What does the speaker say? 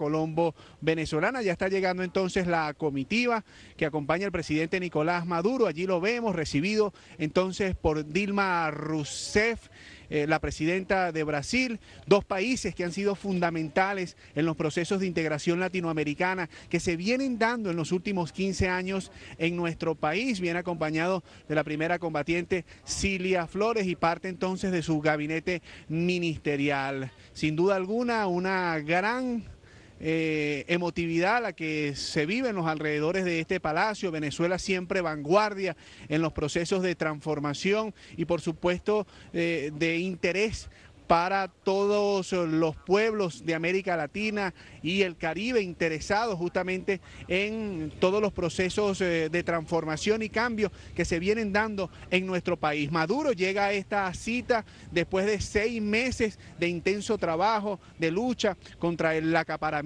Colombo venezolana. Ya está llegando entonces la comitiva que acompaña al presidente Nicolás Maduro. Allí lo vemos recibido entonces por Dilma Rousseff. Eh, la presidenta de Brasil, dos países que han sido fundamentales en los procesos de integración latinoamericana que se vienen dando en los últimos 15 años en nuestro país, viene acompañado de la primera combatiente Cilia Flores y parte entonces de su gabinete ministerial. Sin duda alguna, una gran eh, emotividad la que se vive en los alrededores de este palacio. Venezuela siempre vanguardia en los procesos de transformación y por supuesto eh, de interés para todos los pueblos de América Latina y el Caribe interesados justamente en todos los procesos eh, de transformación y cambio que se vienen dando en nuestro país. Maduro llega a esta cita después de seis meses de intenso trabajo, de lucha contra el acaparamiento.